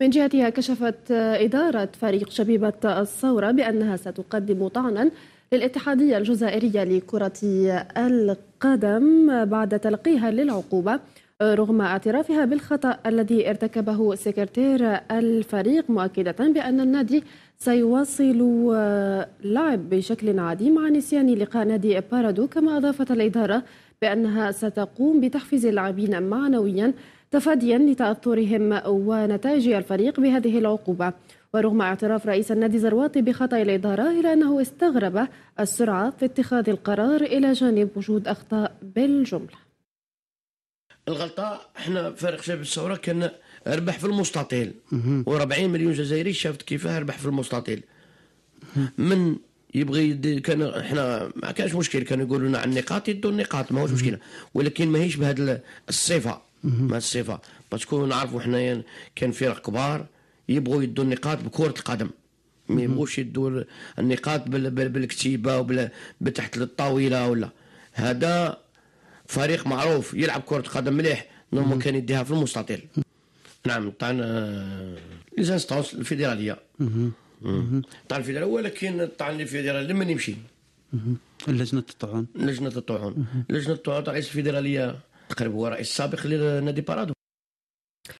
من جهتها كشفت إدارة فريق شبيبة الثورة بأنها ستقدم طعنا للاتحادية الجزائرية لكرة القدم بعد تلقيها للعقوبة رغم اعترافها بالخطأ الذي ارتكبه سكرتير الفريق مؤكدة بأن النادي سيواصل لعب بشكل عادي مع نسيان لقاء نادي بارادو كما أضافت الإدارة بأنها ستقوم بتحفيز اللاعبين معنويا تفاديا لتأثرهم ونتائج الفريق بهذه العقوبة ورغم اعتراف رئيس النادي زرواطي بخطأ الإدارة إلا أنه استغرب السرعة في اتخاذ القرار إلى جانب وجود أخطاء بالجملة الغلطة احنا فريق شباب الثورة كان ربح في المستطيل و40 مليون جزائري شافت كيفاه ربح في المستطيل من يبغي يدير كان احنا ما كانش مشكل كانوا يقولوا لنا نعم، عن النقاط يدوا النقاط ماهوش مشكله ولكن ماهيش بهذه الصفه ما الصفه باسكو نعرفوا حنايا كان فرق كبار يبغوا يدوا النقاط بكره القدم ما يبغوش يدوا النقاط بالكتيبه وبتحت الطاوله ولا هذا فريق معروف يلعب كره قدم مليح نورمال كان يديها في المستطيل نعم تاع ليزانستونس آه، الفيدراليه الطعن الفيدرالي ولا كاين في الفيدرالي لما نمشي لجنه الطعون لجنه الطعون لجنه الطعون رئيس الفيدراليه تقريبا هو رئيس سابق لنادي بارادو